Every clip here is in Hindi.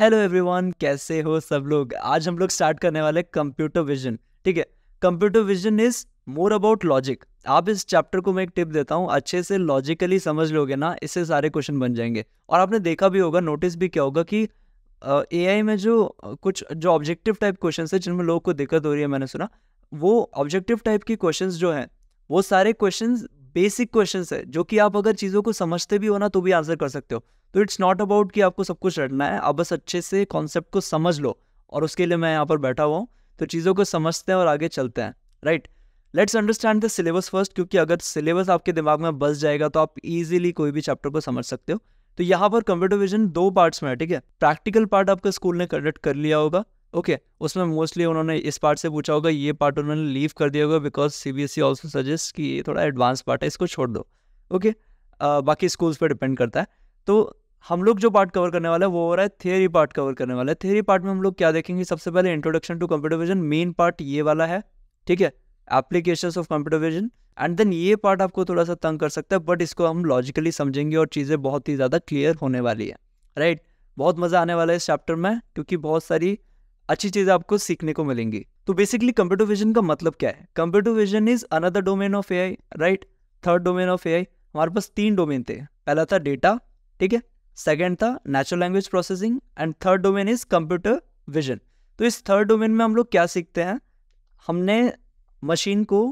हेलो एवरीवन कैसे हो सब लोग आज हम लोग स्टार्ट करने वाले कंप्यूटर विजन ठीक है computer vision is more about logic आप इस चैप्टर को मैं एक टिप देता हूँ अच्छे से लॉजिकली समझ लोगे ना इससे सारे क्वेश्चन बन जाएंगे और आपने देखा भी होगा नोटिस भी क्या होगा कि ए आई में जो कुछ जो ऑब्जेक्टिव टाइप क्वेश्चन है जिनमें लोगों को दिक्कत हो रही है मैंने सुना वो ऑब्जेक्टिव टाइप की क्वेश्चन जो हैं वो सारे क्वेश्चन बेसिक क्वेश्चन है जो कि आप अगर चीज़ों को समझते भी हो ना तो भी आंसर कर सकते हो तो इट्स नॉट अबाउट कि आपको सब कुछ रटना है आप बस अच्छे से कॉन्सेप्ट को समझ लो और उसके लिए मैं यहाँ पर बैठा हुआ हूँ तो चीज़ों को समझते हैं और आगे चलते हैं right let's understand the syllabus first क्योंकि अगर सिलेबस आपके दिमाग में बस जाएगा तो आप इजीली कोई भी चैप्टर को समझ सकते हो तो यहाँ पर कंप्यूटर विजन दो पार्ट्स में है ठीक है प्रैक्टिकल पार्ट आपका स्कूल ने कंडक्ट कर लिया होगा ओके okay, उसमें मोस्टली उन्होंने इस पार्ट से पूछा होगा ये पार्ट उन्होंने लीव कर दिया होगा because C B S E also suggest कि ये थोड़ा एडवांस पार्ट है इसको छोड़ दो ओके okay, बाकी स्कूल्स पर डिपेंड करता है तो हम लोग जो पार्ट कवर करने वाला है वो हो रहा है थियरी पार्ट कवर करने वाला है थियरी पार्ट में हम लोग क्या देखेंगे सबसे पहले introduction to computer vision main part ये वाला है ठीक है application of computer vision and then ये पार्ट आपको थोड़ा सा तंग कर सकता है बट इसको हम लॉजिकली समझेंगे और चीज़ें बहुत ही ज़्यादा क्लियर होने वाली है राइट right? बहुत मज़ा आने वाला है इस चैप्टर में क्योंकि बहुत सारी अच्छी चीज आपको सीखने को मिलेंगी तो बेसिकली कंप्यूटर विजन का मतलब क्या है computer vision is another domain of A I right third domain of A I हमारे पास तीन डोमेन थे पहला था डेटा ठीक है सेकेंड था natural language processing and third domain is computer vision तो इस थर्ड डोमेन में हम लोग क्या सीखते हैं हमने मशीन को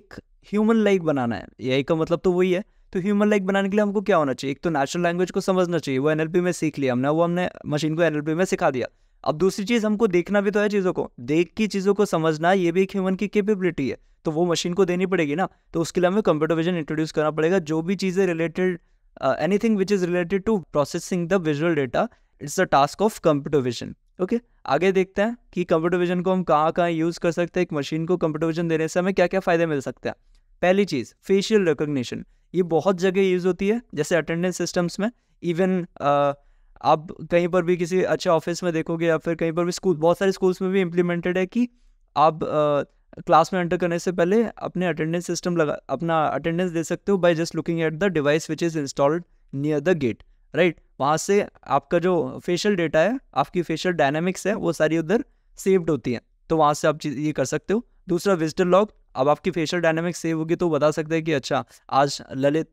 एक ह्यूमन लाइक बनाना है ए का मतलब तो वही है तो ह्यूमन लाइक बनाने के लिए हमको क्या होना चाहिए एक तो नेचुरल लैंग्वेज को समझना चाहिए वो एनएलपी में सीख लिया हमने वो हमने मशीन को एनएलपी में सिखा दिया अब दूसरी चीज़ हमको देखना भी तो है चीज़ों को देख की चीज़ों को समझना ये भी एक ह्यूमन की कैपेबिलिटी है तो वो मशीन को देनी पड़ेगी ना तो उसके लिए हमें कंप्यूटर विजन इंट्रोड्यूस करना पड़ेगा जो भी चीज़ें related anything which is related to processing the visual data it's the task of computer vision okay आगे देखते हैं कि कंप्यूटर विजन को हम कहाँ कहाँ यूज़ कर सकते हैं एक मशीन को कंप्यूटर विजन देने से हमें क्या क्या फ़ायदे मिल सकते हैं पहली चीज़ फेशियल रिकोगशन ये बहुत जगह यूज़ होती है जैसे अटेंडेंस सिस्टम्स में इवन आप कहीं पर भी किसी अच्छे ऑफिस में देखोगे या फिर कहीं पर भी स्कूल बहुत सारे स्कूल्स में भी इम्प्लीमेंटेड है कि आप क्लास में एंटर करने से पहले अपने अटेंडेंस सिस्टम लगा अपना अटेंडेंस दे सकते हो by just looking at the device which is installed near the gate right वहाँ से आपका जो फेशियल डेटा है आपकी फेशियल डायनामिक्स है वो सारी उधर सेव्ड होती हैं तो वहाँ से आप ये कर सकते हो दूसरा विजिटर लॉग अब आपकी फेशियल डायनामिक्स सेव होगी तो बता सकते हैं कि अच्छा आज ललित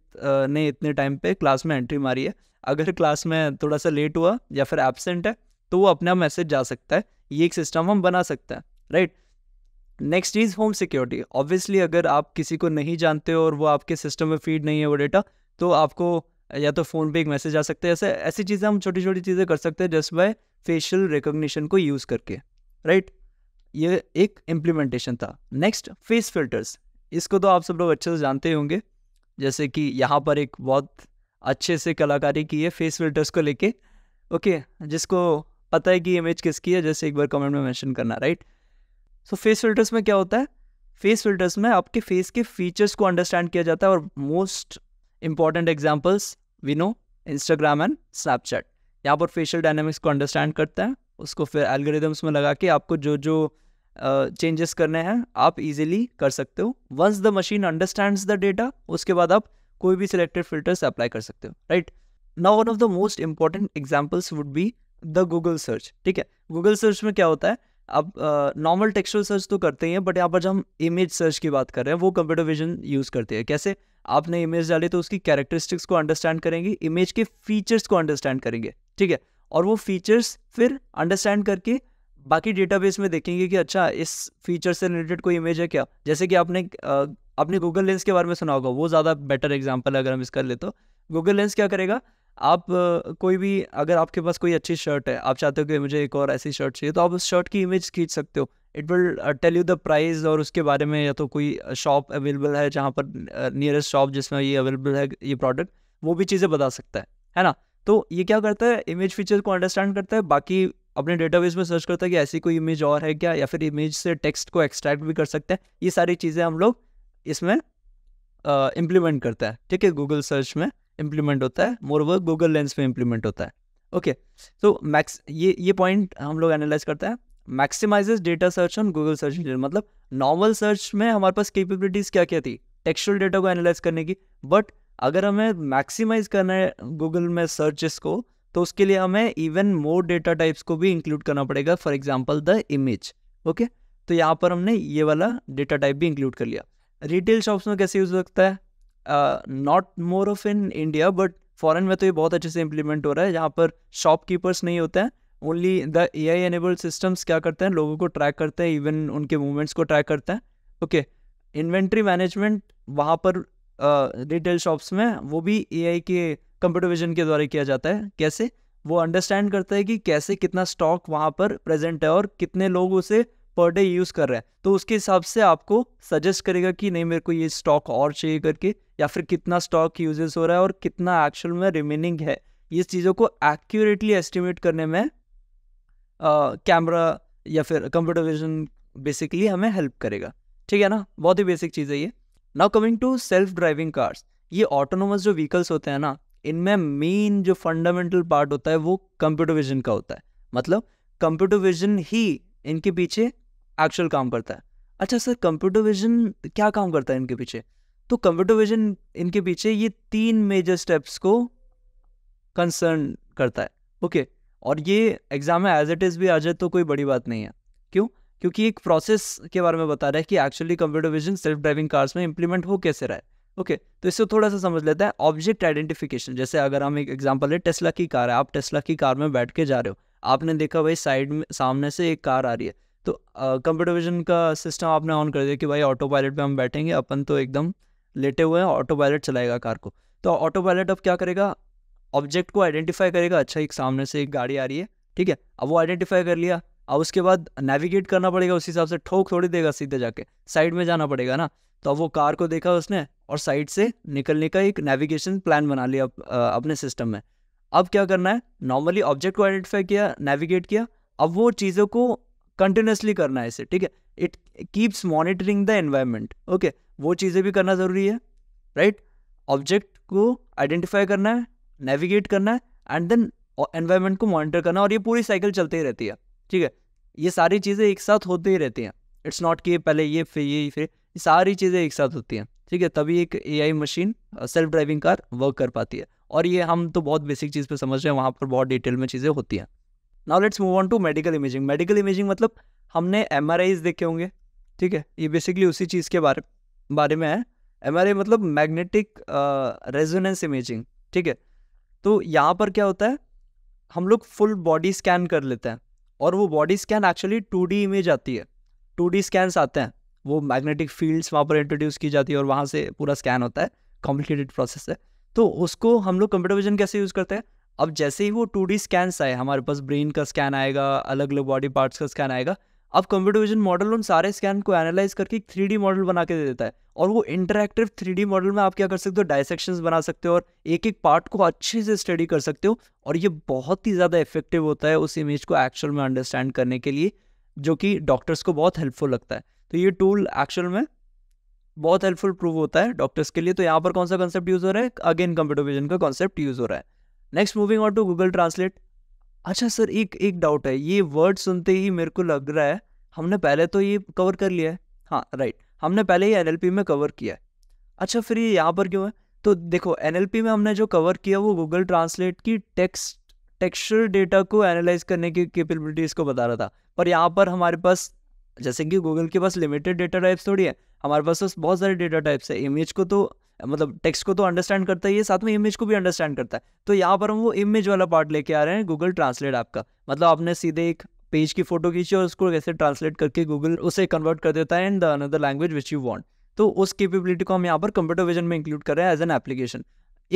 ने इतने टाइम पे क्लास में एंट्री मारी है अगर क्लास में थोड़ा सा लेट हुआ या फिर एबसेंट है तो वो अपना मैसेज जा सकता है ये एक सिस्टम हम बना सकते हैं right next is home security obviously अगर आप किसी को नहीं जानते हो और वो आपके सिस्टम में फीड नहीं है वो डेटा तो आपको या तो फ़ोन पे एक मैसेज आ सकता है ऐसे ऐसी चीज़ें हम छोटी छोटी चीज़ें कर सकते हैं जस्ट बाय फेशियल रिकॉग्निशन को यूज़ करके राइट ये एक इम्प्लीमेंटेशन था नेक्स्ट फेस फिल्टर्स इसको तो आप सब लोग अच्छे से जानते होंगे जैसे कि यहाँ पर एक बहुत अच्छे से कलाकारी की है फेस फिल्टर्स को लेके ओके जिसको पता है कि इमेज किसकी है जैसे एक बार कमेंट में मेंशन करना राइट सो फेस फिल्टर्स में क्या होता है फेस फिल्टर्स में आपके फेस के फीचर्स को अंडरस्टैंड किया जाता है और most important examples we know Instagram and Snapchat यहाँ पर फेशियल डायनेमिक्स को अंडरस्टैंड करता है उसको फिर एल्गोरिदम्स में लगा के आपको जो जो चेंजेस uh, करने हैं आप इजीली कर सकते हो once the machine understand the data उसके बाद आप कोई भी सिलेक्टेड फिल्टर्स अप्लाई कर सकते हो right now one of the most important examples would be the Google search ठीक है गूगल सर्च में क्या होता है आप नॉर्मल टेक्सचुअल सर्च तो करते ही हैं बट यहाँ पर जब हम इमेज सर्च की बात कर रहे हैं वो कंप्यूटर विजन यूज़ करते हैं कैसे आपने इमेज डाली तो उसकी कैरेक्टरिस्टिक्स को अंडरस्टैंड करेंगे इमेज के फीचर्स को अंडरस्टैंड करेंगे ठीक है और वो फीचर्स फिर अंडरस्टैंड करके बाकी डेटाबेस में देखेंगे कि अच्छा इस फीचर से रिलेटेड कोई इमेज है क्या जैसे कि आपने आपने गूगल लेंस के बारे में सुना होगा वो ज़्यादा बेटर एग्जाम्पल है अगर हम इसका ले तो गूगल लेंस क्या करेगा आप कोई भी अगर आपके पास कोई अच्छी शर्ट है आप चाहते हो कि मुझे एक और ऐसी शर्ट चाहिए तो आप उस शर्ट की इमेज खींच सकते हो it will tell you the price और उसके बारे में या तो कोई शॉप अवेलेबल है जहाँ पर नियरेस्ट शॉप जिसमें ये अवेलेबल है ये प्रोडक्ट वो भी चीज़ें बता सकता है है ना तो ये क्या करता है इमेज फीचर को अंडरस्टैंड करता है बाकी अपने डेटाबेस में सर्च करता है कि ऐसी कोई इमेज और है क्या या फिर इमेज से टेक्स्ट को एक्सट्रैक्ट भी कर सकते हैं ये सारी चीज़ें हम लोग इसमें इम्प्लीमेंट करता है ठीक है गूगल सर्च में इम्प्लीमेंट होता है मोर वर्क गूगल लेंस में इम्प्लीमेंट होता है ओके तो मैक्स ये ये पॉइंट हम लोग एनालाइज करते हैं maximise data search on Google search engine मतलब नॉर्मल सर्च में हमारे पास कैपेबिलिटीज़ क्या क्या थी टेक्सचुअल डेटा को एनालाइज करने की बट अगर हमें मैक्सिमाइज करना है गूगल में सर्चेस को तो उसके लिए हमें इवन मोर डेटा टाइप्स को भी इंक्लूड करना पड़ेगा for example the image okay तो यहाँ पर हमने ये वाला डेटा टाइप भी इंक्लूड कर लिया रिटेल शॉप्स में कैसे यूज़ होता है not more of in India but foreign में तो ये बहुत अच्छे से इम्प्लीमेंट हो रहा है जहाँ पर शॉपकीपर्स नहीं होते हैं only the A I enabled systems क्या करते हैं लोगों को ट्रैक करते हैं इवन उनके मूवमेंट्स को ट्रैक करते हैं ओके इन्वेंट्री मैनेजमेंट वहाँ पर रिटेल शॉप्स में वो भी ए के कंप्यूटर विजन के द्वारा किया जाता है कैसे वो अंडरस्टैंड करता है कि कैसे कितना स्टॉक वहाँ पर प्रेजेंट है और कितने लोग उसे पर डे यूज़ कर रहे हैं तो उसके हिसाब से आपको सजेस्ट करेगा कि नहीं मेरे को ये स्टॉक और चाहिए करके या फिर कितना स्टॉक यूजेस हो रहा है और कितना एक्चुअल में रिमेनिंग है ये चीज़ों को एक्यूरेटली एस्टिमेट करने में कैमरा या फिर कंप्यूटर विजन बेसिकली हमें हेल्प करेगा ठीक है ना बहुत ही बेसिक चीज़ है ये now coming to self driving cars ये ऑटोनोमस जो व्हीकल्स होते हैं ना इनमें मेन जो फंडामेंटल पार्ट होता है वो कंप्यूटर विजन का होता है मतलब कंप्यूटर विजन ही इनके पीछे एक्चुअल काम करता है अच्छा सर कंप्यूटर विजन क्या काम करता है इनके पीछे तो कंप्यूटर विजन इनके पीछे ये तीन मेजर स्टेप्स को कंसर्न करता है ओके okay. और ये एग्जाम में एज इट इज़ भी आ जाए तो कोई बड़ी बात नहीं है क्यों क्योंकि एक प्रोसेस के बारे में बता रहा है कि actually computer vision self driving cars में इंप्लीमेंट हो कैसे रहा है ओके okay, तो इससे थोड़ा सा समझ लेते हैं ऑब्जेक्ट आइडेंटिफिकेशन जैसे अगर हम एक एग्जाम्पल है टेस्ला की कार है आप टेस्ला की कार में बैठ के जा रहे हो आपने देखा भाई साइड में सामने से एक कार आ रही है तो कंप्यूटर विजन का सिस्टम आपने ऑन कर दिया कि भाई ऑटो पायलट पर हम बैठेंगे अपन तो एकदम लेटे हुए हैं ऑटो पायलट चलाएगा कार को तो ऑटो पायलट अब क्या करेगा ऑब्जेक्ट को आइडेंटिफाई करेगा अच्छा एक सामने से एक गाड़ी आ रही है ठीक है अब वो आइडेंटिफाई कर लिया अब उसके बाद नेविगेट करना पड़ेगा उस हिसाब से ठोक थोड़ी देगा सीधे जाके साइड में जाना पड़ेगा ना तो अब वो कार को देखा उसने और साइड से निकलने का एक नेविगेशन प्लान बना लिया अप, अपने सिस्टम में अब क्या करना है नॉर्मली ऑब्जेक्ट को आइडेंटिफाई किया नेविगेट किया अब वो चीज़ों को कंटिन्यूसली करना है इसे ठीक है it keeps monitoring the environment okay वो चीज़ें भी करना ज़रूरी है राइट ऑब्जेक्ट को आइडेंटिफाई करना है नेविगेट करना है एंड देन एनवायरमेंट को मॉनिटर करना और ये पूरी साइकिल चलते ही रहती है ठीक है ये सारी चीज़ें एक साथ होती ही रहती हैं इट्स नॉट कि पहले ये फिर ये फिर ये सारी चीज़ें एक साथ होती हैं ठीक है तभी एक a machine self driving car work कर पाती है और ये हम तो बहुत बेसिक चीज़ पे समझ रहे हैं वहाँ पर बहुत डिटेल में चीज़ें होती हैं now let's move on to medical imaging medical imaging मतलब हमने एम देखे होंगे ठीक है ये बेसिकली उसी चीज़ के बारे बारे में है एम मतलब मैग्नेटिक रेजोनेंस इमेजिंग ठीक है तो यहाँ पर क्या होता है हम लोग फुल बॉडी स्कैन कर लेते हैं और वो body scan actually two image आती है टू डी आते हैं वो मैग्नेटिक फील्ड्स वहाँ पर इंट्रोड्यूस की जाती है और वहाँ से पूरा स्कैन होता है कॉम्प्लिकेटेड प्रोसेस है तो उसको हम लोग कंप्यूटर विजन कैसे यूज़ करते हैं अब जैसे ही वो टू डी स्कैन्स आए हमारे पास ब्रेन का स्कैन आएगा अलग अलग बॉडी पार्ट्स का स्कैन आएगा अब कंप्यूटर विजन मॉडल उन सारे स्कैन को एनालाइज करके एक थ्री मॉडल बना के दे देता है और वो इंटरेक्टिव थ्री मॉडल में आप क्या कर सकते हो डायसेक्शन बना सकते हो और एक एक पार्ट को अच्छे से स्टडी कर सकते हो और ये बहुत ही ज़्यादा इफेक्टिव होता है उस इमेज को एक्चुअल में अंडरस्टैंड करने के लिए जो कि डॉक्टर्स को बहुत हेल्पफुल लगता है तो ये टूल एक्चुअल में बहुत हेल्पफुल प्रूव होता है डॉक्टर्स के लिए तो यहाँ पर कौन सा कॉन्सेप्ट यूज़ हो रहा है अगेन कंप्यूटर विजन का कॉन्सेप्ट यूज़ हो रहा है next moving on to Google translate अच्छा सर एक एक डाउट है ये वर्ड सुनते ही मेरे को लग रहा है हमने पहले तो ये कवर कर लिया है हाँ राइट हमने पहले ही एन में कवर किया है अच्छा फिर ये यहाँ पर क्यों है तो देखो एन में हमने जो कवर किया वो गूगल ट्रांसलेट की टेक्स्ट टेक्सचर डेटा को एनालाइज करने की कैपेबिलिटीज़ को बता रहा था पर यहाँ पर हमारे पास जैसे कि गूगल के पास लिमिटेड डेटा टाइप्स थोड़ी है हमारे पास तो बहुत सारे डेटा टाइप्स है इमेज को तो मतलब टेक्स्ट को तो अंडरस्टैंड करता ही है साथ में इमेज को भी अंडरस्टैंड करता है तो यहाँ पर हम वो इमेज वाला पार्ट लेके आ रहे हैं गूगल ट्रांसलेट ऐप का मतलब आपने सीधे एक पेज की फोटो खींची और उसको कैसे ट्रांसलेट करके गूगल उसे कन्वर्ट कर देता है in the another language which you want तो उस केपेबिलिटी को हम यहाँ पर कंप्यूटर विजन में इंक्लूड कर रहे हैं एज एन एप्लीकेशन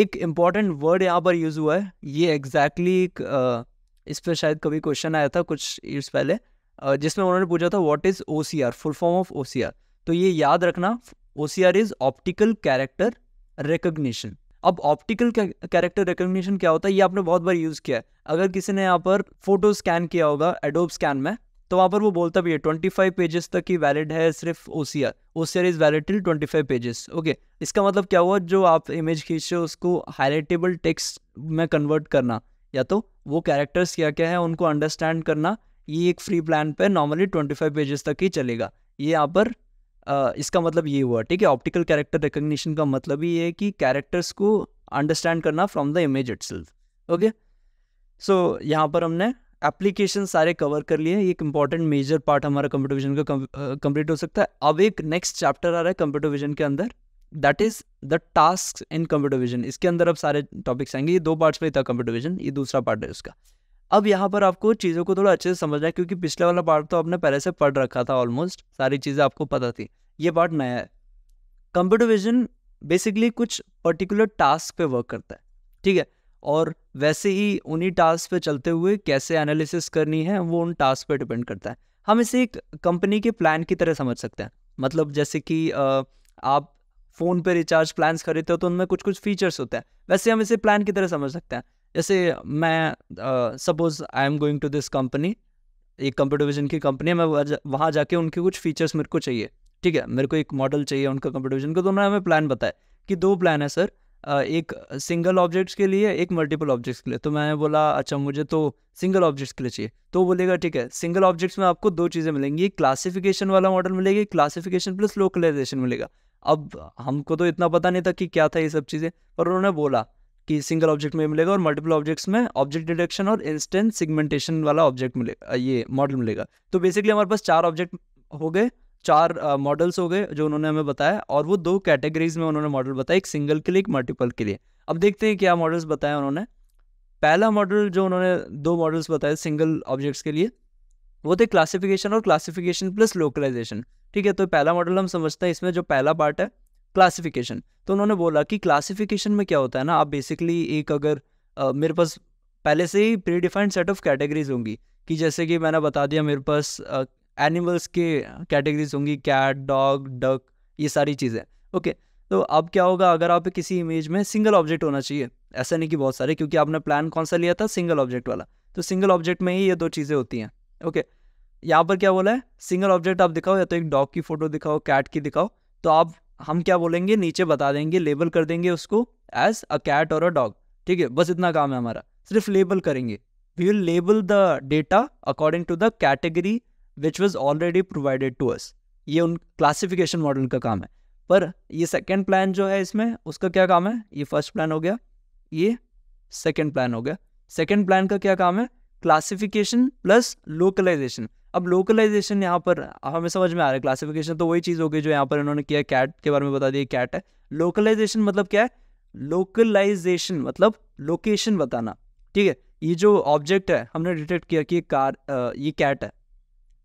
एक इंपॉर्टेंट वर्ड यहाँ पर यूज़ हुआ है ये एग्जैक्टली एक इस पर शायद कभी क्वेश्चन आया था कुछ ईयर्स पहले जिसमें उन्होंने पूछा था what is O C R full form of O C R तो ये याद रखना OCR is optical character recognition अब ऑप्टिकल कैरेक्टर रिकोगशन क्या होता है ये आपने बहुत बार यूज़ किया है अगर किसी ने यहाँ पर फोटो स्कैन किया होगा एडोब स्कैन में तो वहाँ पर वो बोलता भी है ट्वेंटी फाइव पेजेस तक ही वैलिड है सिर्फ O C R is valid till twenty five pages okay इसका मतलब क्या हुआ जो आप इमेज रहे हो उसको हाईलाइटेबल टेक्स में कन्वर्ट करना या तो वो कैरेक्टर्स क्या क्या है उनको अंडरस्टैंड करना ये एक फ्री प्लान पे नॉर्मली ट्वेंटी फाइव पेजेस तक ही चलेगा ये यहाँ पर इसका मतलब ये हुआ ठीक है ऑप्टिकल कैरेक्टर रिकग्निशन का मतलब ये है कि कैरेक्टर्स को अंडरस्टैंड करना from the image it okay so यहाँ पर हमने एप्लीकेशन सारे कवर कर लिए एक इंपॉर्टेंट मेजर पार्ट हमारा कंप्यूटर विजन का कंप्लीट हो सकता है अब एक नेक्स्ट चैप्टर आ रहा है कंप्यूटर विजन के अंदर that is the task in computer vision इसके अंदर अब सारे टॉपिक्स आएंगे ये दो पार्ट्स में था कंप्यूटर विजन ये दूसरा पार्ट है उसका अब यहाँ पर आपको चीज़ों को थोड़ा अच्छे से समझना है क्योंकि पिछले वाला पार्ट तो आपने पहले से पढ़ रखा था ऑलमोस्ट सारी चीज़ें आपको पता थी ये पार्ट नया है कंप्यूटर विजन बेसिकली कुछ पर्टिकुलर टास्क पे वर्क करता है ठीक है और वैसे ही उन्हीं टास्क पे चलते हुए कैसे एनालिसिस करनी है वो उन टास्क पे डिपेंड करता है हम इसे एक कंपनी के प्लान की तरह समझ सकते हैं मतलब जैसे कि आप फ़ोन पे रिचार्ज प्लान्स खरीदते हो तो उनमें कुछ कुछ फीचर्स होते हैं वैसे हम इसे प्लान की तरह समझ सकते हैं जैसे मैं suppose I am going to this company एक कंप्यूटर विजन की कंपनी है मैं वहाँ जाके उनके कुछ फीचर्स मेरे को चाहिए ठीक है मेरे को एक मॉडल चाहिए उनका कंप्यूटर विजन का तो उन्होंने हमें प्लान बताया कि दो प्लान है सर एक सिंगल ऑब्जेक्ट्स के लिए एक मल्टीपल ऑब्जेक्ट्स के लिए तो मैंने बोला अच्छा मुझे तो सिंगल ऑब्जेक्ट्स के लिए चाहिए तो बोलेगा ठीक है सिंगल ऑब्जेक्ट्स में आपको दो चीज़ें मिलेंगी क्लासिफिकेशन वाला मॉडल मिलेगा क्लासिफिकेशन प्लस लोकलाइजेशन मिलेगा अब हमको तो इतना पता नहीं था कि क्या था ये सब चीज़ें पर उन्होंने बोला कि सिंगल ऑब्जेक्ट में मिलेगा और मल्टीपल ऑब्जेक्ट्स में ऑब्जेक्ट डिटेक्शन और इंस्टेंट सिगमेंटेशन वाला ऑब्जेक्ट मिलेगा ये मॉडल मिलेगा तो बेसिकली हमारे पास चार ऑब्जेक्ट हो गए चार मॉडल्स हो गए जो उन्होंने हमें बताया और वो दो कैटेगरीज में उन्होंने मॉडल बताया एक सिंगल के लिए एक मल्टीपल के लिए अब देखते हैं क्या मॉडल्स बताया उन्होंने पहला मॉडल जो उन्होंने दो मॉडल्स बताए सिंगल ऑब्जेक्ट्स के लिए वो थे क्लासिफिकेशन और क्लासिफिकेशन प्लस लोकलाइजेशन ठीक है तो पहला मॉडल हम समझते हैं इसमें जो पहला पार्ट है क्लासिफिकेशन तो उन्होंने बोला कि क्लासिफिकेशन में क्या होता है ना आप बेसिकली एक अगर आ, मेरे पास पहले से ही predefined set of categories होंगी कि जैसे कि मैंने बता दिया मेरे पास एनिमल्स के कैटेगरीज होंगी कैट डॉग डक ये सारी चीज़ें ओके तो अब क्या होगा अगर आप किसी इमेज में सिंगल ऑब्जेक्ट होना चाहिए ऐसा नहीं कि बहुत सारे क्योंकि आपने प्लान कौन सा लिया था सिंगल ऑब्जेक्ट वाला तो सिंगल ऑब्जेक्ट में ही ये दो चीज़ें होती हैं ओके यहाँ पर क्या बोला है सिंगल ऑब्जेक्ट आप दिखाओ या तो एक डॉग की फ़ोटो दिखाओ कैट की दिखाओ तो आप हम क्या बोलेंगे नीचे बता देंगे लेबल कर देंगे उसको एज अ कैट और अ डॉग ठीक है बस इतना काम है हमारा सिर्फ लेबल करेंगे we will label the data according to the category which was already provided to us ये उन क्लासिफिकेशन मॉडल का काम है पर ये सेकेंड प्लान जो है इसमें उसका क्या काम है ये फर्स्ट प्लान हो गया ये सेकेंड प्लान हो गया सेकेंड प्लान का क्या काम है क्लासिफिकेशन प्लस लोकलाइजेशन अब लोकलाइजेशन यहाँ पर हमें समझ में आ रहा है क्लासिफिकेशन तो वही चीज़ हो गई जो यहाँ पर इन्होंने किया कैट के बारे में बता दिया कैट है लोकलाइजेशन मतलब क्या है लोकलाइजेशन मतलब लोकेशन बताना ठीक है ये जो ऑब्जेक्ट है हमने डिटेक्ट किया कि कार ये कैट है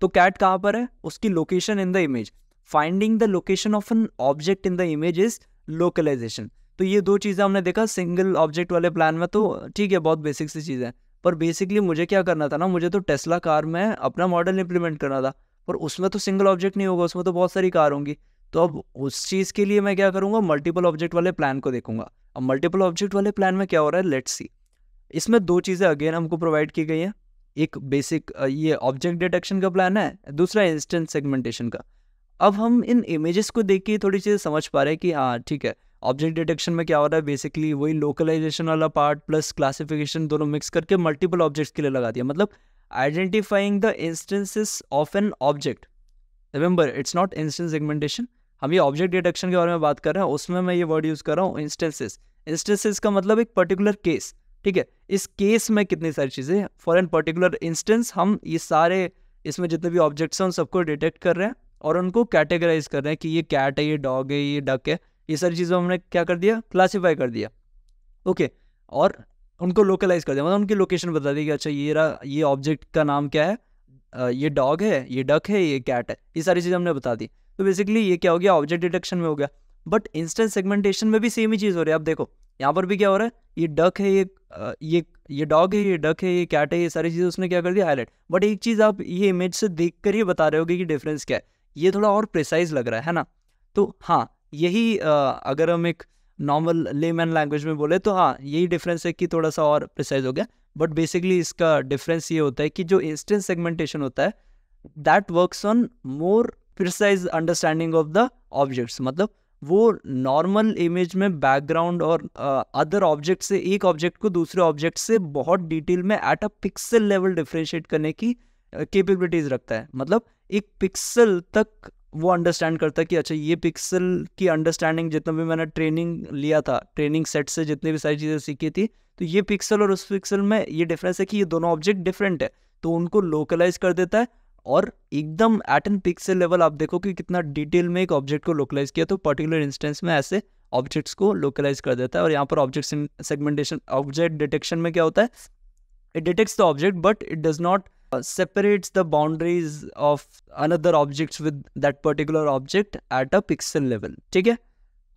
तो कैट कहाँ पर है उसकी location in the image finding the location of an object in the image is localisation तो ये दो चीज़ें हमने देखा सिंगल ऑब्जेक्ट वाले प्लान में तो ठीक है बहुत बेसिक सी चीज़ है पर बेसिकली मुझे क्या करना था ना मुझे तो टेस्ला कार में अपना मॉडल इंप्लीमेंट करना था पर उसमें तो सिंगल ऑब्जेक्ट नहीं होगा उसमें तो बहुत सारी कार होंगी तो अब उस चीज़ के लिए मैं क्या करूँगा मल्टीपल ऑब्जेक्ट वाले प्लान को देखूंगा अब मल्टीपल ऑब्जेक्ट वाले प्लान में क्या हो रहा है लेट्स सी इसमें दो चीज़ें अगेन हमको प्रोवाइड की गई हैं एक बेसिक ये ऑब्जेक्ट डिटेक्शन का प्लान है दूसरा इंस्टेंट सेगमेंटेशन का अब हम इन इमेजेस को देख के थोड़ी चीज़ें समझ पा रहे हैं कि हाँ ठीक है ऑब्जेक्ट डिटेक्शन में क्या हो रहा है बेसिकली वही लोकलाइजेशन वाला पार्ट प्लस क्लासिफिकेशन दोनों मिक्स करके मल्टीपल ऑब्जेक्ट्स के लिए लगा दिया मतलब identifying the instances of an object remember it's not instance segmentation हम ये ऑब्जेक्ट डिटेक्शन के बारे में बात कर रहे हैं उसमें मैं ये वर्ड यूज़ कर रहा हूँ इंस्टेंसेस इंस्टेंसेस का मतलब एक पर्टिकुलर केस ठीक है इस केस में कितनी सारी चीज़ें फॉर एन पर्टिकुलर इंस्टेंस हम ये सारे इसमें जितने भी ऑब्जेक्ट्स हैं उन सबको डिटेक्ट कर रहे हैं और उनको कैटेगराइज कर रहे हैं कि ये कैट है ये डॉग है ये डक है ये सारी चीज़ों हमने क्या कर दिया क्लासीफाई कर दिया ओके और उनको लोकलाइज कर दिया मतलब उनकी लोकेशन बता दी कि अच्छा ये रहा ये ऑब्जेक्ट का नाम क्या है ये डॉग है ये डक है ये कैट है ये सारी चीज़ें हमने बता दी तो बेसिकली ये क्या हो गया ऑब्जेक्ट डिटेक्शन में हो गया बट इंस्टेंट सेगमेंटेशन में भी सेम ही चीज़ हो रही है आप देखो यहाँ पर भी क्या हो रहा है ये डक है ये ये ये डॉग है ये डक है ये कैट है ये सारी चीज़ें उसने क्या कर दी हाईलाइट बट एक चीज़ आप ये इमेज से देख कर ही बता रहे हो कि डिफरेंस क्या है ये थोड़ा और प्रिसाइज लग रहा है ना तो हाँ यही अगर हम एक नॉर्मल लेमैन लैंग्वेज में बोले तो हाँ यही डिफरेंस है कि थोड़ा सा और प्रिसाइज हो गया बट बेसिकली इसका डिफरेंस ये होता है कि जो इंस्टेंस सेगमेंटेशन होता है that works on more precise understanding of the objects मतलब वो नॉर्मल इमेज में बैकग्राउंड और अदर uh, ऑब्जेक्ट से एक ऑब्जेक्ट को दूसरे ऑब्जेक्ट से बहुत डिटेल में at a pixel level differentiate करने की कैपेबिलिटीज uh, रखता है मतलब एक पिक्सल तक वो अंडरस्टैंड करता है कि अच्छा ये पिक्सल की अंडरस्टैंडिंग जितना भी मैंने ट्रेनिंग लिया था ट्रेनिंग सेट से जितनी भी सारी चीज़ें सीखी थी तो ये पिक्सल और उस पिक्सल में ये डिफरेंस है कि ये दोनों ऑब्जेक्ट डिफरेंट है तो उनको लोकलाइज कर देता है और एकदम एट एन पिक्सल लेवल आप देखो कि कितना डिटेल में एक ऑब्जेक्ट को लोकलाइज किया तो पर्टिकुलर इंस्टेंस में ऐसे ऑब्जेक्ट्स को लोकलाइज कर देता है और यहाँ पर ऑब्जेक्ट सेगमेंटेशन ऑब्जेक्ट डिटेक्शन में क्या होता है it detects the object but it does not uh, separates the boundaries of another with with that particular object at a pixel level ठीक है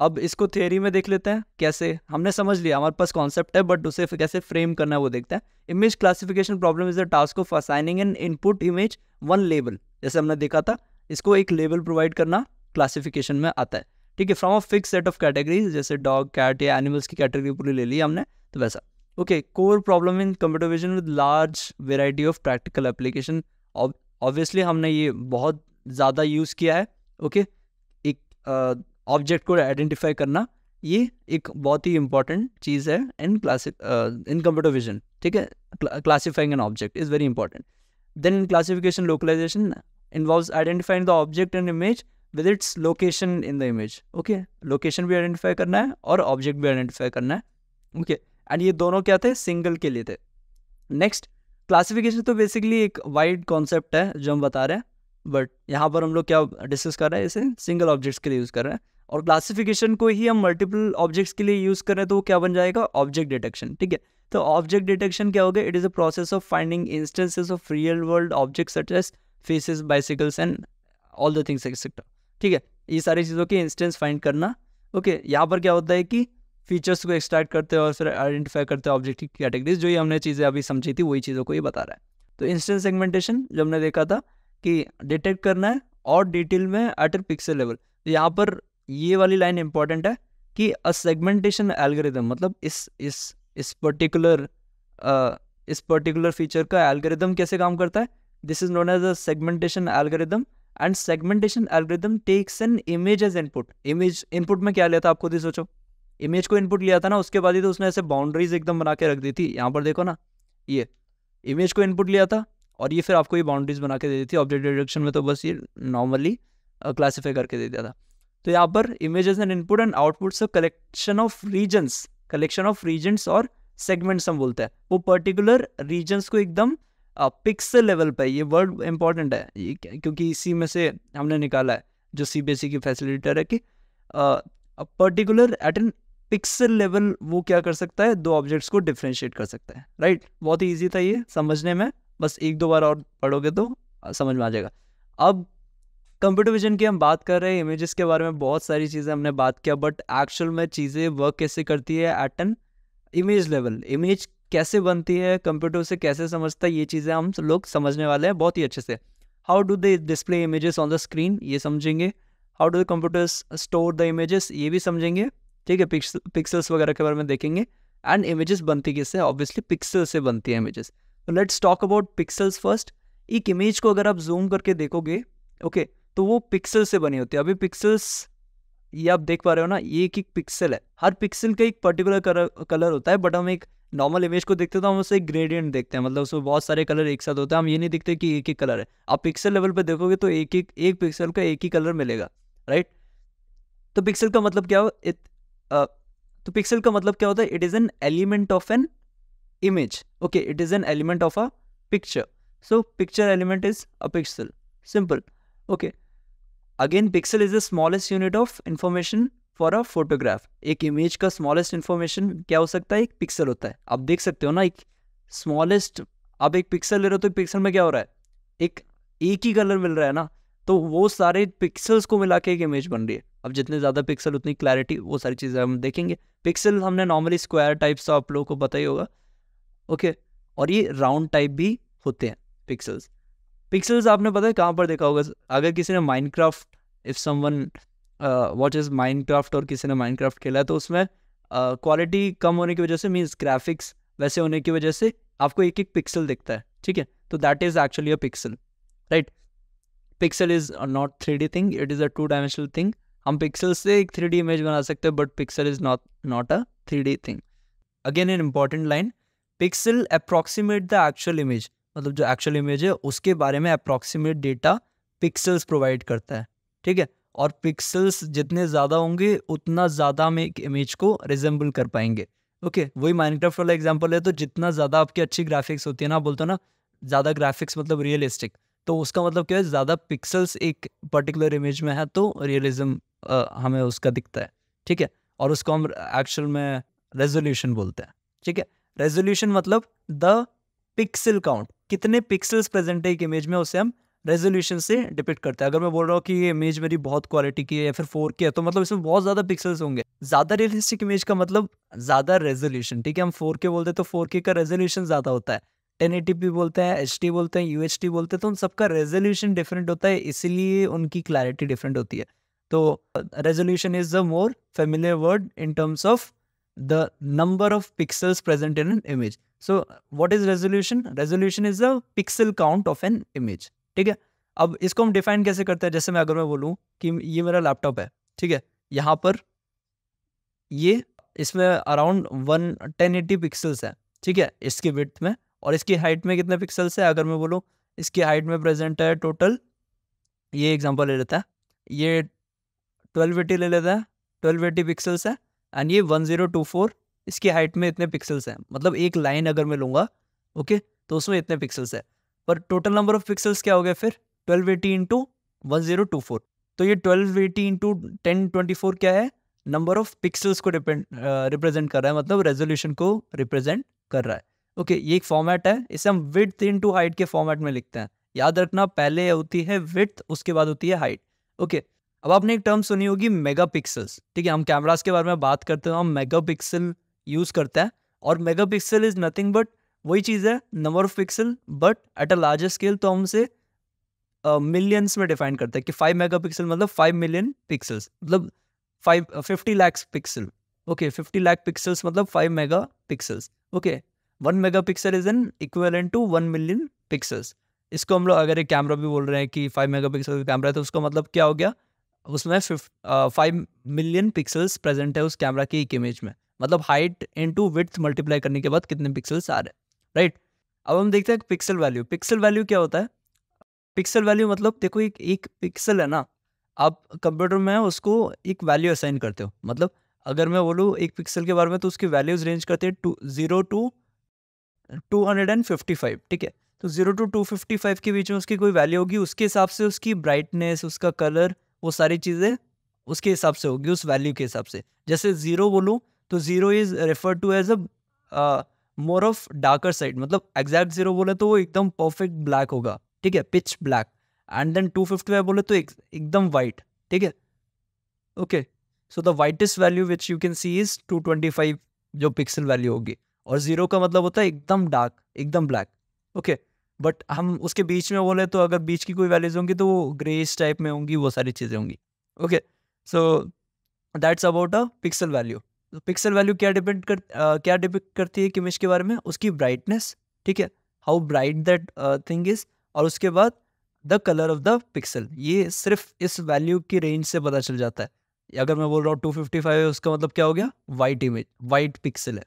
अब इसको थ्योरी में देख लेते हैं कैसे हमने समझ लिया हमारे पास कॉन्सेप्ट है बट उसे कैसे फ्रेम करना है वो देखते हैं image classification problem is the task of assigning an input image one label जैसे हमने देखा था इसको एक लेबल प्रोवाइड करना क्लासिफिकेशन में आता है ठीक है from a fix set of categories जैसे डॉग कैट या एनिमल्स की कैटेगरी पूरी ले ली हमने तो वैसा okay core problem in computer vision with large variety of practical application obviously हमने ये बहुत ज़्यादा यूज़ किया है okay एक object को आइडेंटिफाई करना ये एक बहुत ही इंपॉर्टेंट चीज़ है in classic in computer vision ठीक है classifying an object is very important then in classification localisation involve identifying the object and image with its location in the image okay location भी आइडेंटिफाई करना है और ऑब्जेक्ट भी आइडेंटिफाई करना है ओके okay. एंड ये दोनों क्या थे सिंगल के लिए थे नेक्स्ट क्लासिफिकेशन तो बेसिकली एक वाइड कॉन्सेप्ट है जो हम बता रहे हैं बट यहाँ पर हम लोग क्या डिस्कस कर रहे हैं इसे सिंगल ऑब्जेक्ट्स के लिए यूज़ कर रहे हैं और क्लासिफिकेशन को ही हम मल्टीपल ऑब्जेक्ट्स के लिए यूज़ करें तो वो क्या बन जाएगा ऑब्जेक्ट डिटेक्शन ठीक है तो ऑब्जेक्ट डिटेक्शन क्या हो गया it is a process of finding instances of real world objects such as faces bicycles and all the things etcetera ठीक है ये सारी चीज़ों के इंस्टेंस फाइंड करना ओके okay, यहाँ पर क्या होता है कि फीचर्स को एक्सट्रैक्ट करते हैं और फिर आइडेंटिफाई करते हैं ऑब्जेक्ट की कैटेगरीज जो ही हमने चीज़ें अभी समझी थी वही चीज़ों को ही बता रहा है तो इंस्टेंट सेगमेंटेशन जो हमने देखा था कि डिटेक्ट करना है और डिटेल में एट पिक्सल लेवल तो यहाँ पर ये वाली लाइन इंपॉर्टेंट है कि अ सेगमेंटेशन एल्गोरिदम मतलब इस इस इस पर्टिकुलर इस पर्टिकुलर फीचर का एल्गोरिदम कैसे काम करता है this is known as a segmentation algorithm and segmentation algorithm takes an image as input image input में क्या लेता है आपको भी सोचो इमेज को इनपुट लिया था ना उसके बाद ही तो उसने ऐसे बाउंड्रीज एकदम बना के रख दी थी यहाँ पर देखो ना ये इमेज को इनपुट लिया था और ये फिर आपको ये बाउंड्रीज बना के दे दी थी ऑब्जेक्ट डिडक्शन में तो बस ये नॉर्मली क्लासीफाई करके दे दिया था तो यहाँ पर image and input and output collection of regions collection of regions और सेगमेंट्स हम बोलते हैं वो पर्टिकुलर रीजन्स को एकदम पिक्सल लेवल पर ये वर्ड इंपॉर्टेंट है ये क्योंकि इसी में से हमने निकाला है जो सी बी एस की फैसिलिटेटर है कि particular at an pixel level वो क्या कर सकता है दो ऑब्जेक्ट्स को डिफ्रेंशिएट कर सकता है राइट बहुत ही ईजी था ये समझने में बस एक दो बार और पढ़ोगे तो समझ में आ जाएगा अब कंप्यूटर विजन की हम बात कर रहे हैं इमेजेस के बारे में बहुत सारी चीज़ें हमने बात किया बट एक्चुअल में चीज़ें वर्क कैसे करती है at an image level image कैसे बनती है कंप्यूटर से कैसे समझता है ये चीज़ें हम लोग समझने वाले हैं बहुत ही अच्छे से how do they display images on the screen ये समझेंगे how do the computers store the images ये भी समझेंगे ठीक है पिक्सल्स वगैरह के बारे में देखेंगे एंड इमेजेस बनती किससे ऑब्वियसली पिक्सल से बनती है इमेजेस तो let's talk about pixels first एक इमेज को अगर आप जूम करके देखोगे ओके तो वो पिक्सल से बनी होती है अभी पिक्सल्स ये आप देख पा रहे हो ना ये एक एक पिक्सल है हर पिक्सल का एक पर्टिकुलर कलर होता है बट हम एक नॉर्मल इमेज को देखते हैं तो हम उसे एक ग्रेडियंट देखते हैं मतलब उसमें बहुत सारे कलर एक साथ होते हैं हम ये नहीं देखते कि एक ही कलर है आप पिक्सल लेवल पर देखोगे तो एक एक एक पिक्सल का एक ही कलर मिलेगा राइट तो पिक्सल का मतलब क्या हो तो पिक्सल का मतलब क्या होता है it is an element of an image okay it is an element of a picture so picture element is a pixel simple okay again pixel is the smallest unit of information for a photograph एक इमेज का स्मॉलेस्ट इन्फॉर्मेशन क्या हो सकता है एक पिक्सल होता है आप देख सकते हो ना एक स्मॉलेस्ट आप एक पिक्सल ले रहे हो तो पिक्सल में क्या हो रहा है एक एक ही कलर मिल रहा है ना तो वो सारे पिक्सल्स को मिला के एक इमेज बन रही है अब जितने ज़्यादा पिक्सल उतनी क्लैरिटी वो सारी चीज़ें हम देखेंगे पिक्सल हमने नॉर्मली स्क्वायर टाइप्स आप लोगों को पता ही होगा ओके और ये राउंड टाइप भी होते हैं पिक्सल्स पिक्सल्स आपने पता है कहाँ पर देखा होगा अगर किसी ने Minecraft if someone watch is Minecraft और किसी ने माइनक्राफ्ट खेला है तो उसमें क्वालिटी uh, कम होने की वजह से मीन्स ग्राफिक्स वैसे होने की वजह से आपको एक एक पिक्सल दिखता है ठीक है तो that is actually a pixel right pixel is not three D thing it is a two dimensional thing हम पिक्सल से एक थ्री इमेज बना सकते हैं but pixel is not not a three thing again an important line pixel approximate the actual image मतलब जो एक्चुअल इमेज है उसके बारे में अप्रॉक्सीमेट डेटा पिक्सल्स प्रोवाइड करता है ठीक है और पिक्सल्स जितने ज़्यादा होंगे उतना ज़्यादा हम एक इमेज को रिजेंबल कर पाएंगे ओके okay, वही माइनक्राफ्ट वाला एग्जाम्पल है तो जितना ज़्यादा आपकी अच्छी ग्राफिक्स होती है ना बोलते हो ना ज़्यादा ग्राफिक्स मतलब रियलिस्टिक तो उसका मतलब क्या है ज़्यादा पिक्सल्स एक पर्टिकुलर इमेज में है तो रियलिज्म हमें उसका दिखता है ठीक है और उसको हम एक्चुअल में रेजोल्यूशन बोलते हैं ठीक है रेजोल्यूशन मतलब द पिक्सल काउंट कितने पिक्सल्स प्रेजेंट है एक इमेज में उसे हम रेजोल्यूशन से डिपिक्ट करते हैं अगर मैं बोल रहा हूँ कि ये इमेज मेरी बहुत क्वालिटी की है या फिर फोर की है तो मतलब इसमें बहुत ज़्यादा पिक्सल्स होंगे ज़्यादा रियलिस्टिक इमेज का मतलब ज़्यादा रेजोल्यूशन ठीक है हम फोर के बोलते हैं तो फोर के का रेजोल्यूशन ज़्यादा होता है टेन बोलते हैं एच बोलते हैं यू बोलते हैं तो उन सबका रेजोल्यूशन डिफरेंट होता है इसीलिए उनकी क्लैरिटी डिफरेंट होती है तो resolution is the more familiar word in terms of the number of pixels present in an image so what is resolution resolution is the pixel count of an image ठीक है अब इसको हम डिफाइन कैसे करते हैं जैसे मैं अगर मैं बोलूँ कि ये मेरा लैपटॉप है ठीक है यहाँ पर ये इसमें around one ten eighty pixels है ठीक है इसके विथ में और इसकी हाइट में कितने पिक्सल्स है अगर मैं बोलूँ इसकी हाइट में प्रेजेंट है टोटल ये एग्जाम्पल ले लेता है ये ट्वेल्व एटी ले लेता है ट्वेल्व एटी पिक्सल्स है एंड ये वन ज़ीरो टू फोर इसकी हाइट में इतने पिक्सल्स हैं मतलब एक लाइन अगर मैं लूँगा ओके तो उसमें इतने पिक्सल्स है पर टोटल नंबर ऑफ पिक्सल्स क्या हो गया फिर twelve eighty into one zero two four तो ये twelve eighty into ten twenty four क्या है नंबर ऑफ पिक्सल्स को रिप्रेजेंट uh, कर रहा है मतलब रेजोल्यूशन को रिप्रेजेंट कर रहा है ओके ये एक फॉर्मेट है इसे हम विथ इन टू हाइट के फॉर्मेट में लिखते हैं याद रखना पहले होती है विथ उसके बाद होती है हाइट ओके अब आपने एक टर्म सुनी होगी मेगा पिक्सल्स ठीक है हम कैमराज के बारे में बात करते हैं हम मेगा पिक्सल यूज़ करते हैं और megapixel is nothing but वही चीज़ है number of pixel but at a larger scale तो हम उसे मिलियंस uh, में डिफाइन करते हैं कि फाइव मेगा पिक्सल मतलब फाइव मिलियन पिक्सल्स मतलब five fifty lakhs pixel okay fifty lakh pixels मतलब five megapixels okay one megapixel is an equivalent to one million pixels इसको हम लोग अगर एक कैमरा भी बोल रहे हैं कि फाइव मेगा पिक्सल कैमरा है तो उसका मतलब क्या हो गया उसमें फाइव मिलियन पिक्सल्स प्रेजेंट है उस कैमरा की एक इमेज में मतलब height into width multiply करने के बाद कितने पिक्सल्स आ रहे हैं राइट अब हम देखते हैं पिक्सल वैल्यू पिक्सल वैल्यू क्या होता है पिक्सल वैल्यू मतलब देखो एक एक पिक्सल है ना आप कंप्यूटर में उसको एक वैल्यू असाइन करते हो मतलब अगर मैं बोलूँ एक पिक्सल के बारे में तो उसकी वैल्यूज रेंज करते हैं टू जीरो टू 255 ठीक है तो zero to two fifty five के बीच में उसकी कोई वैल्यू होगी उसके हिसाब से उसकी ब्राइटनेस उसका कलर वो सारी चीज़ें उसके हिसाब से होगी उस वैल्यू के हिसाब से जैसे ज़ीरो बोलूँ तो zero is refer to as a more of darker side मतलब एग्जैक्ट ज़ीरो बोले तो वो एकदम परफेक्ट ब्लैक होगा ठीक है pitch black and then two fifty five बोले तो एकदम वाइट ठीक है okay so the whitest value which you can see is two twenty five जो पिक्सल वैल्यू होगी और ज़ीरो का मतलब होता है एकदम डार्क एकदम ब्लैक ओके बट हम उसके बीच में बोले तो अगर बीच की कोई वैल्यूज होंगी तो वो ग्रेस टाइप में होंगी वो सारी चीज़ें होंगी okay so that's about a pixel value pixel value क्या डिपेंड कर uh, क्या डिपेंड करती है किमिश के बारे में उसकी ब्राइटनेस ठीक है how bright that thing is और उसके बाद the colour of the pixel ये सिर्फ इस वैल्यू की रेंज से पता चल जाता है अगर मैं बोल रहा हूँ टू फिफ्टी फाइव उसका मतलब क्या हो गया वाइट इमेज वाइट पिक्सल है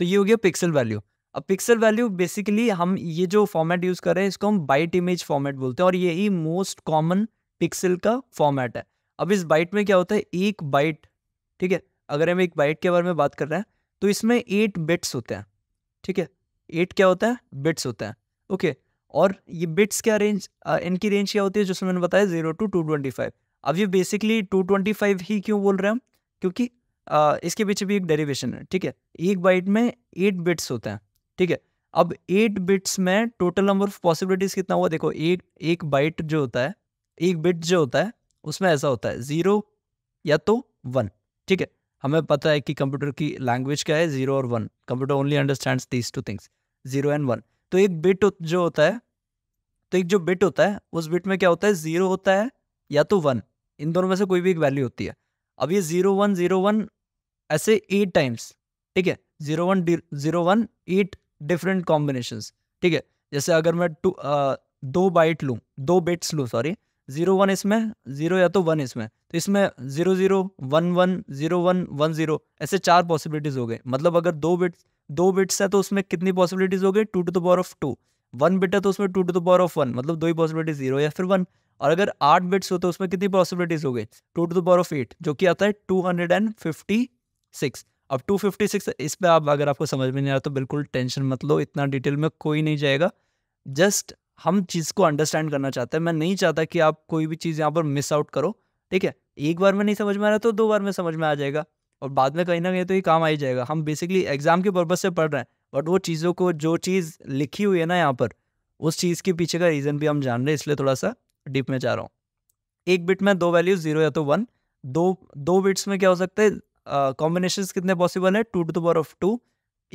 तो ये हो गया पिक्सल वैल्यू अब पिक्सल वैल्यू बेसिकली हम ये जो फॉर्मेट यूज़ कर रहे हैं इसको हम बाइट इमेज फॉर्मेट बोलते हैं और यही मोस्ट कॉमन पिक्सल का फॉर्मेट है अब इस बाइट में क्या होता है एक बाइट ठीक है अगर हम एक बाइट के बारे में बात कर रहे हैं तो इसमें एट बिट्स होते हैं ठीक है एट क्या होता है बिट्स होता है ओके और ये बिट्स क्या रेंज इनकी रेंज क्या होती है जो मैंने बताया zero to two twenty five अब ये बेसिकली टू ट्वेंटी फाइव ही क्यों बोल रहे हैं हम क्योंकि आ, इसके पीछे भी एक डेरिवेशन है ठीक है एक बाइट में एट बिट्स होते हैं ठीक है अब एट बिट्स में टोटल नंबर ऑफ पॉसिबिलिटीज कितना हुआ देखो एक एक बाइट जो होता है एक बिट जो होता है उसमें ऐसा होता है ज़ीरो या तो वन ठीक है हमें पता है कि कंप्यूटर की लैंग्वेज क्या है ज़ीरो और one computer only understand these two things zero and one तो एक बिट जो होता है तो एक जो बिट होता है उस बिट में क्या होता है ज़ीरो होता है या तो वन इन दोनों में से कोई भी एक वैल्यू होती है अब ये ज़ीरो वन ज़ीरो वन ऐसे एट टाइम्स ठीक है zero one zero one eight different combination ठीक है जैसे अगर मैं टू दो बाइट लूँ दो बिट्स लूँ सॉरी जीरो वन इसमें जीरो या तो वन इसमें तो इसमें zero zero one one zero one one zero ऐसे चार पॉसिबिलिटीज हो गए मतलब अगर दो बिट्स दो बिट्स है तो उसमें कितनी पॉसिबिलिटीज हो गई two to the power of two one bit है तो उसमें two to the power of one मतलब दो ही पॉसिबिलिटी जीरो या फिर वन और अगर आठ बिट्स हो तो उसमें कितनी पॉसिबिलिटीज हो गई two to the power of eight जो कि आता है two hundred and fifty six अब टू फिफ्टी सिक्स इस पर आप अगर आपको समझ में नहीं आ रहा तो बिल्कुल टेंशन मत लो इतना डिटेल में कोई नहीं जाएगा जस्ट हम चीज़ को अंडरस्टैंड करना चाहते हैं मैं नहीं चाहता कि आप कोई भी चीज़ यहाँ पर मिस आउट करो ठीक है एक बार में नहीं समझ में आ रहा तो दो बार में समझ में आ जाएगा और बाद में कहीं ना कहीं तो ये काम आ ही जाएगा हम बेसिकली एग्जाम के पर्पज़ से पढ़ रहे हैं बट वो चीज़ों को जो चीज़ लिखी हुई है ना यहाँ पर उस चीज़ के पीछे का रीज़न भी हम जान रहे हैं इसलिए थोड़ा सा डीप में जा रहा हूँ एक बिट में दो वैल्यू जीरो या तो वन दो दो बिट्स में क्या हो सकता है कॉम्बिनेशन uh, कितने पॉसिबल है two to the power of two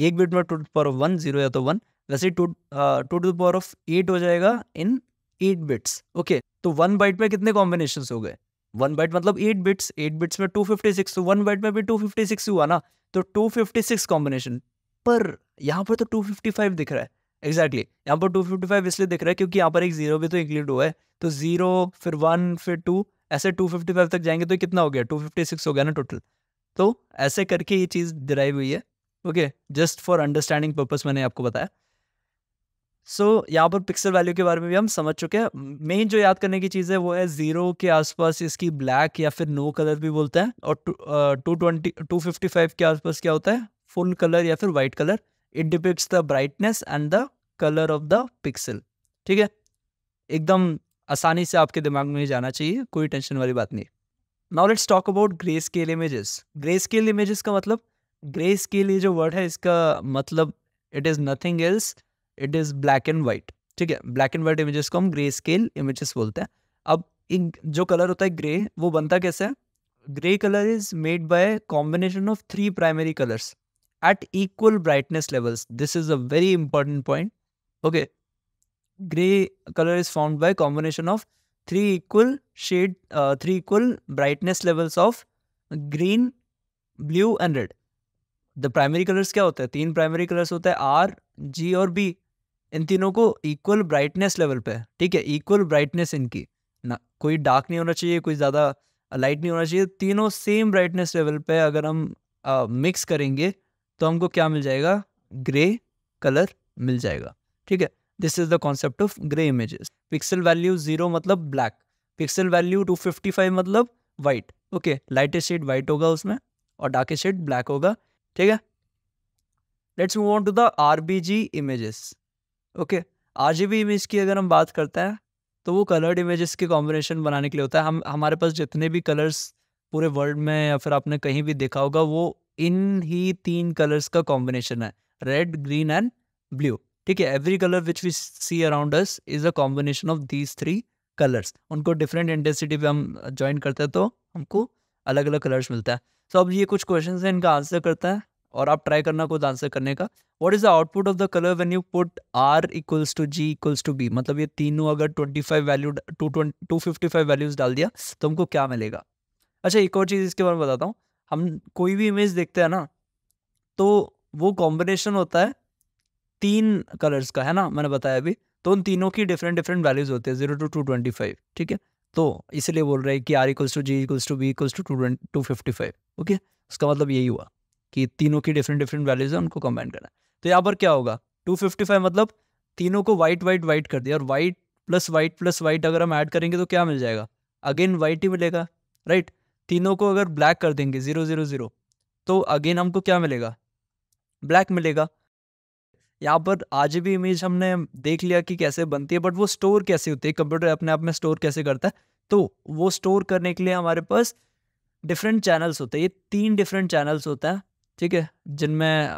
एक बिट में two to power of one zero या तो वन वैसे two to to the power of eight हो जाएगा इन एट बिट्स ओके तो वन बाइट में कितने कॉम्बिनेशन हो गए वन बाइट मतलब एट बिट्स एट बिट्स में two fifty six one byte में भी टू फिफ्टी सिक्स हुआ ना तो टू फिफ्टी सिक्स कॉम्बिनेशन पर यहाँ पर तो टू फिफ्टी फाइव दिख रहा है एग्जैक्टली exactly. यहाँ पर टू फिफ्टी फाइव इसलिए दिख रहा है क्योंकि यहाँ पर एक जीरो भी तो इंक्लूड हुआ है तो जीरो फिर वन फिर टू ऐसे टू फिफ्टी फाइव तक जाएंगे तो कितना हो गया टू फिफ्टी सिक्स हो गया ना टोटल तो ऐसे करके ये चीज़ डिराइव हुई है okay just for understanding purpose मैंने आपको बताया सो so, यहाँ पर पिक्सल वैल्यू के बारे में भी हम समझ चुके हैं मेन जो याद करने की चीज़ है वो है ज़ीरो के आसपास इसकी ब्लैक या फिर नो कलर भी बोलते हैं और two twenty two fifty five के आसपास क्या होता है फुल कलर या फिर white colour it depicts the brightness and the colour of the pixel ठीक है एकदम आसानी से आपके दिमाग में जाना चाहिए कोई टेंशन वाली बात नहीं now let's talk about grey scale images grey scale images का मतलब ग्रे स्केल ये जो वर्ड है इसका मतलब it is nothing else it is black and white ठीक है ब्लैक एंड वाइट इमेजेस को हम ग्रे स्केल इमेजेस बोलते हैं अब इन जो कलर होता है ग्रे वो बनता कैसे है grey colour is made by combination of three primary colours at equal brightness levels this is a very important point okay grey colour is found by combination of three equal shade three equal brightness levels of green blue and red the primary colours क्या होता है तीन प्राइमरी कलर्स होता है आर जी और बी इन तीनों को इक्वल ब्राइटनेस लेवल पे ठीक है इक्वल ब्राइटनेस इनकी ना कोई डार्क नहीं होना चाहिए कोई ज़्यादा लाइट नहीं होना चाहिए तीनों सेम ब्राइटनेस लेवल पे अगर हम मिक्स करेंगे तो हमको क्या मिल जाएगा ग्रे कलर मिल जाएगा ठीक है this is the concept of grey images pixel value zero मतलब black pixel value two fifty five मतलब white okay lighter shade white होगा उसमें और डार्के शेड ब्लैक होगा ठीक है let's move on to the R B G images okay R G B image की अगर हम बात करते हैं तो वो कलर्ड इमेजेस के कॉम्बिनेशन बनाने के लिए होता है हम हमारे पास जितने भी कलर्स पूरे वर्ल्ड में या फिर आपने कहीं भी देखा होगा वो इन ही तीन कलर्स का कॉम्बिनेशन है रेड ग्रीन एंड ब्लू ठीक है every colour which we see around us is a combination of these three colours उनको डिफरेंट इंटेंसिटी पे हम ज्वाइन करते हैं तो हमको अलग अलग कलर्स मिलता है सो so, अब ये कुछ क्वेश्चन हैं इनका आंसर करता है और आप ट्राई करना खुद आंसर करने का what is the output of the colour when you put R equals to G equals to B मतलब ये तीनों अगर twenty five value two twenty two fifty five values डाल दिया तो हमको क्या मिलेगा अच्छा एक और चीज़ इसके बारे में बताता हूँ हम कोई भी इमेज देखते हैं ना तो वो कॉम्बिनेशन होता है तीन कलर्स का है ना मैंने बताया अभी तो उन तीनों की डिफरेंट डिफरेंट वैल्यूज होते हैं zero to two twenty five ठीक है तो इसलिए बोल रहे हैं कि R equals to G equals to B equals to to two fifty five okay उसका मतलब यही हुआ कि तीनों की डिफरेंट डिफरेंट वैल्यूज है उनको कंबाइन करना है तो यहाँ पर क्या होगा टू फिफ्टी फाइव मतलब तीनों को वाइट वाइट वाइट कर दिया और white plus white plus white अगर हम ऐड करेंगे तो क्या मिल जाएगा अगेन वाइट ही मिलेगा राइट तीनों को अगर ब्लैक कर देंगे ज़ीरो ज़ीरो ज़ीरो तो अगेन हमको क्या मिलेगा ब्लैक मिलेगा यहाँ पर आज भी इमेज हमने देख लिया कि कैसे बनती है बट वो स्टोर कैसे होती है कंप्यूटर अपने आप में स्टोर कैसे करता है तो वो स्टोर करने के लिए हमारे पास डिफरेंट चैनल्स होते हैं ये तीन डिफरेंट चैनल्स होते हैं ठीक है जिनमें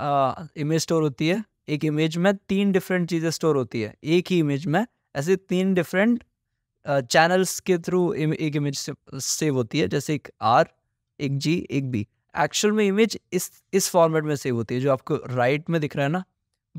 इमेज स्टोर होती है एक इमेज में तीन डिफरेंट चीज़ें स्टोर होती है एक ही इमेज में ऐसे तीन डिफरेंट चैनल्स के थ्रू एक इमेज सेव होती है जैसे एक आर एक जी एक बी एक्चुअल में इमेज इस इस फॉर्मेट में सेव होती है जो आपको राइट में दिख रहा है ना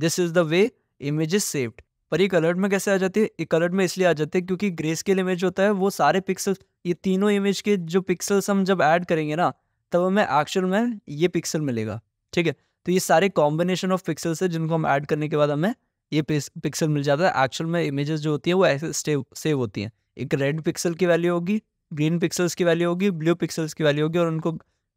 this is the way image is saved पर ये कलर्ड में कैसे आ जाती है कलर्ड में इसलिए आ जाती है क्योंकि ग्रे स्केल इमेज होता है वो सारे पिक्सल्स ये तीनों इमेज के जो पिक्सल्स हम जब ऐड करेंगे ना तब हमें एक्चुअल में ये पिक्सल मिलेगा ठीक है तो ये सारे कॉम्बिनेशन ऑफ पिक्सल्स है जिनको हम ऐड करने के बाद हमें ये पिक्सल मिल जाता है एक्चुअल में इमेजेस जो होती हैं वो ऐसे सेव होती हैं एक रेड पिक्सल की वैल्यू होगी ग्रीन पिक्सल्स की वैल्यू होगी ब्लू पिक्सल्स की वैल्यू होगी और उनको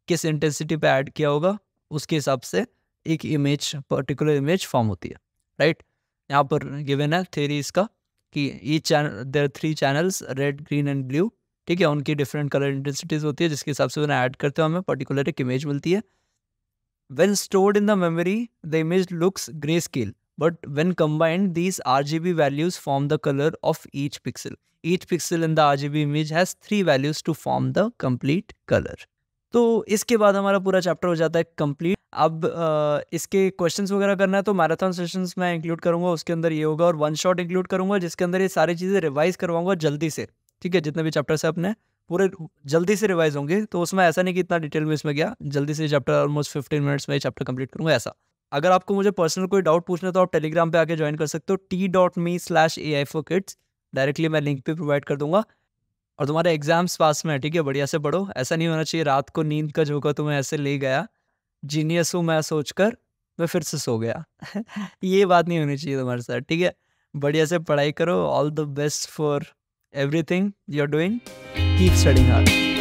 किस इंटेंसिटी पे ऐड किया होगा उसके हिसाब से एक इमेज पर्टिकुलर इमेज फॉर्म होती है राइट यहाँ पर गिवन है थेरी इसका कि ई channel there three channels red green and blue ठीक है उनकी डिफरेंट कलर इंटेंसिटीज होती है जिसके हिसाब से उन्हें ऐड करते हो हमें पर्टिकुलर एक इमेज मिलती है when stored in the memory the image looks grey scale but when combined these R G B values form the colour of each pixel each pixel in the R G B image has three values to form the complete colour तो इसके बाद हमारा पूरा चैप्टर हो जाता है कंप्लीट अब आ, इसके क्वेश्चंस वगैरह करना है तो मैराथन सेशंस मैं इंक्लूड करूँगा उसके अंदर ये होगा और वन शॉट इंक्लूड करूँगा जिसके अंदर ये सारी चीज़ें रिवाइज करवाऊंगा जल्दी से ठीक है जितने भी चैप्टर्स है अपने पूरे जल्दी से रिवाइज होंगे तो उसमें ऐसा नहीं कि इतना डिटेल में इसमें गया जल्दी से चैप्टर ऑलमोस्ट फिफ्टीन मिनट्स में चैप्टर कंप्लीट करूँगा ऐसा अगर आपको मुझे पर्सनल कोई डाउट पूछना तो आप टेलीग्राम पे आके ज्वाइन कर सकते हो T dot me slash A I for kids directly मैं लिंक पे प्रोवाइड कर दूंगा और तुम्हारे एग्जाम्स पास में है ठीक है बढ़िया से पढ़ो ऐसा नहीं होना चाहिए रात को नींद का झोंका तुम्हें ऐसे ले गया जीनियस हूँ मैं सोचकर मैं फिर से सो गया ये बात नहीं होनी चाहिए तुम्हारे साथ ठीक है बढ़िया से पढ़ाई करो all the best for everything you are doing keep studying hard